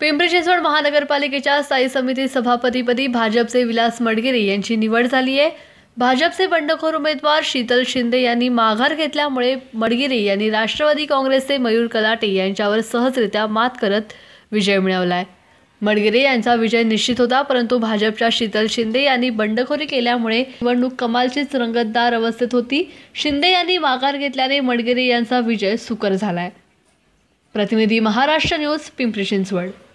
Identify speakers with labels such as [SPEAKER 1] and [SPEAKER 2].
[SPEAKER 1] पिंपरी चिंचवड महानगरपालिकेच्या स्थायी समिती सभापतीपदी भाजपचे विलास मडगिरे यांची निवड झाली आहे भाजपचे बंडखोर उमेदवार शीतल शिंदे यांनी माघार घेतल्यामुळे मडगिरे यांनी राष्ट्रवादी काँग्रेसचे मयूर कलाटे यांच्यावर सहजरित्या मात करत विजय मिळवला मडगिरे यांचा विजय निश्चित होता परंतु भाजपच्या शीतल शिंदे यांनी बंडखोरी केल्यामुळे निवडणूक कमालचीच रंगतदार अवस्थेत होती शिंदे यांनी माघार घेतल्याने मडगिरे यांचा विजय सुकर झालाय प्रतिनिधी महाराष्ट्र न्यूज पिंपरी चिंचवड